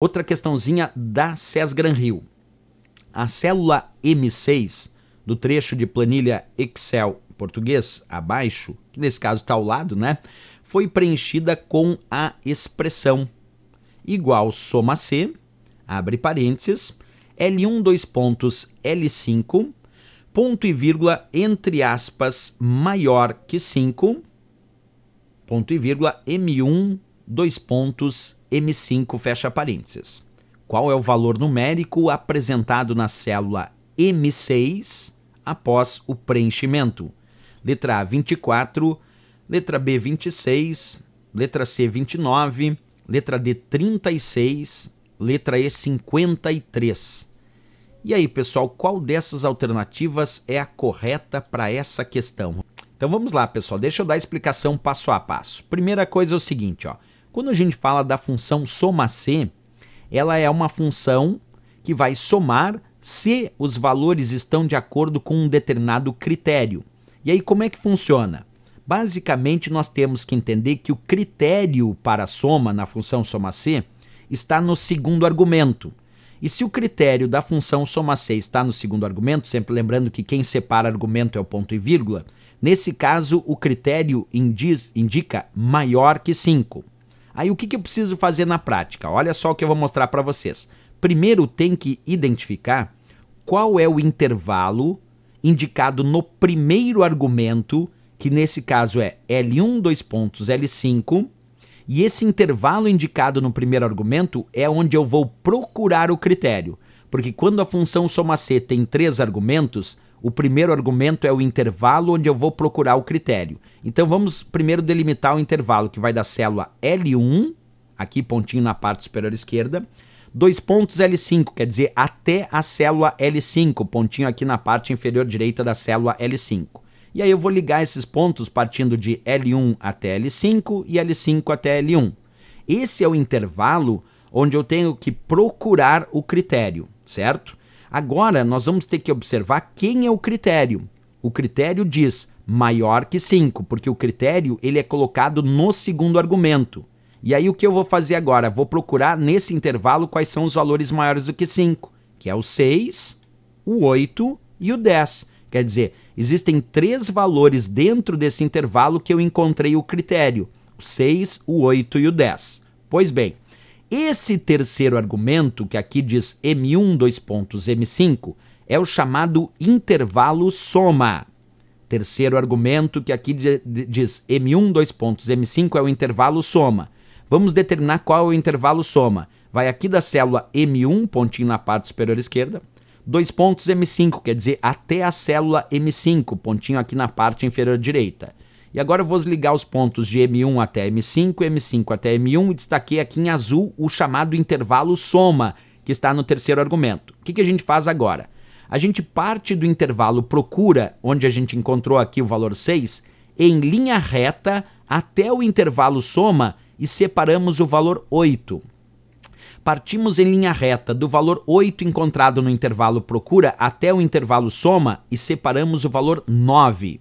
Outra questãozinha da SES Gran Rio. A célula M6 do trecho de planilha Excel português abaixo, que nesse caso está ao lado, né? Foi preenchida com a expressão igual soma C, abre parênteses, L1 dois pontos L5, ponto e vírgula entre aspas maior que 5, ponto e vírgula M1 dois pontos, M5, fecha parênteses. Qual é o valor numérico apresentado na célula M6 após o preenchimento? Letra A, 24, letra B, 26, letra C, 29, letra D, 36, letra E, 53. E aí, pessoal, qual dessas alternativas é a correta para essa questão? Então vamos lá, pessoal, deixa eu dar a explicação passo a passo. Primeira coisa é o seguinte, ó. Quando a gente fala da função soma C, ela é uma função que vai somar se os valores estão de acordo com um determinado critério. E aí como é que funciona? Basicamente nós temos que entender que o critério para a soma na função soma C está no segundo argumento. E se o critério da função soma C está no segundo argumento, sempre lembrando que quem separa argumento é o ponto e vírgula, nesse caso o critério indiz, indica maior que 5. Aí o que, que eu preciso fazer na prática? Olha só o que eu vou mostrar para vocês. Primeiro tem que identificar qual é o intervalo indicado no primeiro argumento, que nesse caso é L1, dois pontos, L5, e esse intervalo indicado no primeiro argumento é onde eu vou procurar o critério, porque quando a função soma c tem três argumentos, o primeiro argumento é o intervalo onde eu vou procurar o critério. Então vamos primeiro delimitar o intervalo que vai da célula L1, aqui pontinho na parte superior esquerda, dois pontos L5, quer dizer até a célula L5, pontinho aqui na parte inferior direita da célula L5. E aí eu vou ligar esses pontos partindo de L1 até L5 e L5 até L1. Esse é o intervalo onde eu tenho que procurar o critério, certo? Agora nós vamos ter que observar quem é o critério. O critério diz maior que 5, porque o critério ele é colocado no segundo argumento. E aí o que eu vou fazer agora? Vou procurar nesse intervalo quais são os valores maiores do que 5, que é o 6, o 8 e o 10. Quer dizer, existem três valores dentro desse intervalo que eu encontrei o critério: o 6, o 8 e o 10. Pois bem, esse terceiro argumento, que aqui diz M1, dois pontos, M5, é o chamado intervalo soma. Terceiro argumento, que aqui diz M1, dois pontos, M5 é o intervalo soma. Vamos determinar qual é o intervalo soma. Vai aqui da célula M1, pontinho na parte superior esquerda, dois pontos M5, quer dizer até a célula M5, pontinho aqui na parte inferior direita. E agora eu vou desligar os pontos de M1 até M5, M5 até M1 e destaquei aqui em azul o chamado intervalo soma, que está no terceiro argumento. O que, que a gente faz agora? A gente parte do intervalo procura, onde a gente encontrou aqui o valor 6, em linha reta até o intervalo soma e separamos o valor 8. Partimos em linha reta do valor 8 encontrado no intervalo procura até o intervalo soma e separamos o valor 9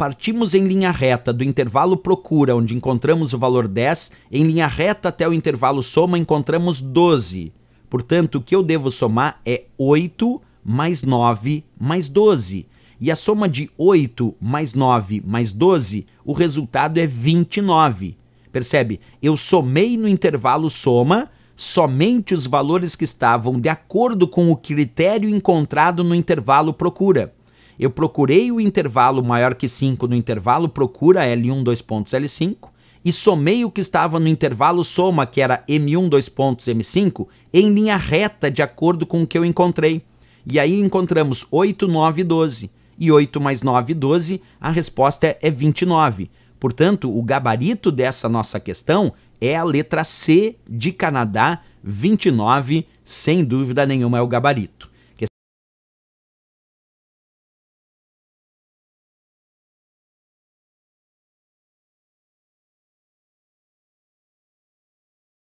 partimos em linha reta do intervalo procura, onde encontramos o valor 10, em linha reta até o intervalo soma encontramos 12. Portanto, o que eu devo somar é 8 mais 9 mais 12. E a soma de 8 mais 9 mais 12, o resultado é 29. Percebe? Eu somei no intervalo soma somente os valores que estavam de acordo com o critério encontrado no intervalo procura eu procurei o intervalo maior que 5 no intervalo procura L1 dois pontos L5 e somei o que estava no intervalo soma, que era M1 dois pontos M5, em linha reta de acordo com o que eu encontrei. E aí encontramos 8, 9 12. E 8 mais 9, 12, a resposta é 29. Portanto, o gabarito dessa nossa questão é a letra C de Canadá, 29, sem dúvida nenhuma é o gabarito.